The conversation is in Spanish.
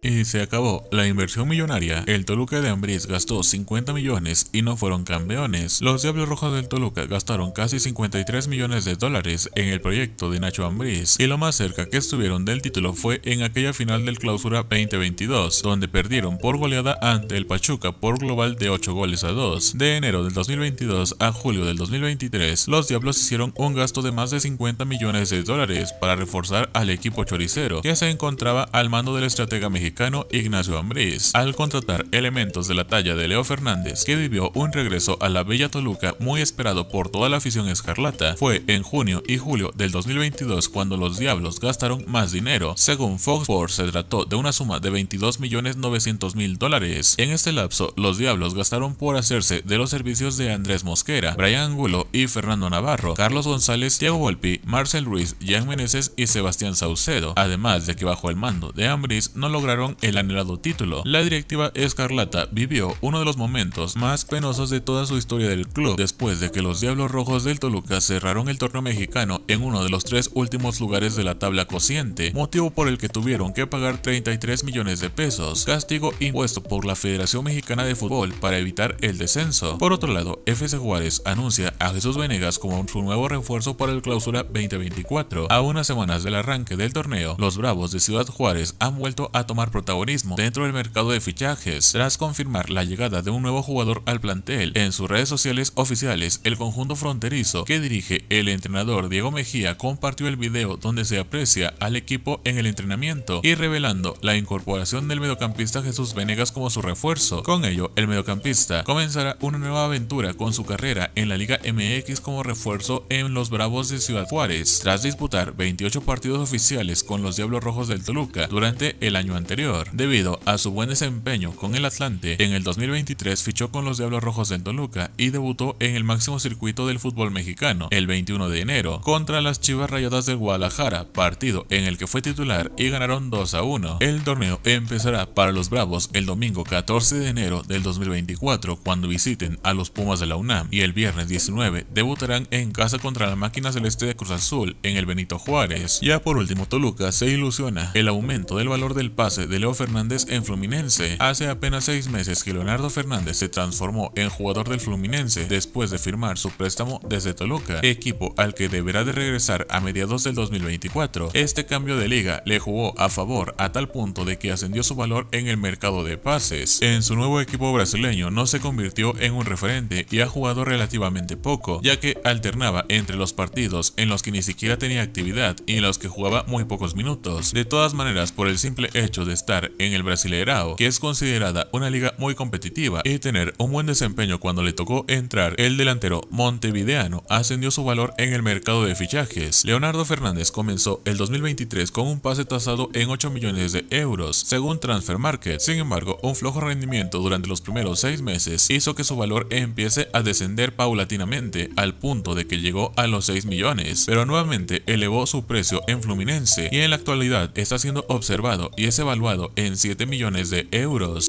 Y se acabó la inversión millonaria. El Toluca de Ambriz gastó 50 millones y no fueron campeones. Los Diablos Rojos del Toluca gastaron casi 53 millones de dólares en el proyecto de Nacho Ambriz y lo más cerca que estuvieron del título fue en aquella final del Clausura 2022, donde perdieron por goleada ante el Pachuca por global de 8 goles a 2. De enero del 2022 a julio del 2023, los Diablos hicieron un gasto de más de 50 millones de dólares para reforzar al equipo choricero, que se encontraba al mando del estratega mexicano Ignacio Ambriz al contratar elementos de la talla de Leo Fernández, que vivió un regreso a la Bella Toluca muy esperado por toda la afición escarlata. Fue en junio y julio del 2022 cuando los Diablos gastaron más dinero. Según Fox Sports, se trató de una suma de 22 millones 900 dólares. En este lapso, los Diablos gastaron por hacerse de los servicios de Andrés Mosquera, Brian Angulo y Fernando Navarro, Carlos González, Diego Volpi, Marcel Ruiz, Jean Meneses y Sebastián Saucedo, además de que bajo el mando de ambriz no lograron el anhelado título. La directiva escarlata vivió uno de los momentos más penosos de toda su historia del club después de que los Diablos Rojos del Toluca cerraron el torneo mexicano en uno de los tres últimos lugares de la tabla cociente, motivo por el que tuvieron que pagar 33 millones de pesos, castigo impuesto por la Federación Mexicana de Fútbol para evitar el descenso. Por otro lado, FC Juárez anuncia a Jesús Venegas como su nuevo refuerzo para el clausura 2024. A unas semanas del arranque del torneo, los Bravos de Ciudad Juárez han vuelto a tomar protagonismo dentro del mercado de fichajes. Tras confirmar la llegada de un nuevo jugador al plantel en sus redes sociales oficiales, el conjunto fronterizo que dirige el entrenador Diego Mejía compartió el video donde se aprecia al equipo en el entrenamiento y revelando la incorporación del mediocampista Jesús Venegas como su refuerzo. Con ello, el mediocampista comenzará una nueva aventura con su carrera en la Liga MX como refuerzo en los Bravos de Ciudad Juárez, tras disputar 28 partidos oficiales con los Diablos Rojos del Toluca durante el año anterior. Debido a su buen desempeño con el Atlante, en el 2023 fichó con los Diablos Rojos en Toluca y debutó en el máximo circuito del fútbol mexicano el 21 de enero contra las Chivas Rayadas de Guadalajara, partido en el que fue titular y ganaron 2 a 1. El torneo empezará para los Bravos el domingo 14 de enero del 2024 cuando visiten a los Pumas de la UNAM y el viernes 19 debutarán en casa contra la máquina celeste de Cruz Azul en el Benito Juárez. Ya por último Toluca se ilusiona el aumento del valor del pase de Leo Fernández en Fluminense. Hace apenas seis meses que Leonardo Fernández se transformó en jugador del Fluminense después de firmar su préstamo desde Toluca, equipo al que deberá de regresar a mediados del 2024. Este cambio de liga le jugó a favor a tal punto de que ascendió su valor en el mercado de pases. En su nuevo equipo brasileño no se convirtió en un referente y ha jugado relativamente poco, ya que alternaba entre los partidos en los que ni siquiera tenía actividad y en los que jugaba muy pocos minutos. De todas maneras, por el simple hecho de estar en el Brasileirao, que es considerada una liga muy competitiva, y tener un buen desempeño cuando le tocó entrar el delantero montevideano ascendió su valor en el mercado de fichajes. Leonardo Fernández comenzó el 2023 con un pase tasado en 8 millones de euros, según Transfer Market. Sin embargo, un flojo rendimiento durante los primeros 6 meses hizo que su valor empiece a descender paulatinamente al punto de que llegó a los 6 millones, pero nuevamente elevó su precio en Fluminense y en la actualidad está siendo observado y es evaluado en 7 millones de euros.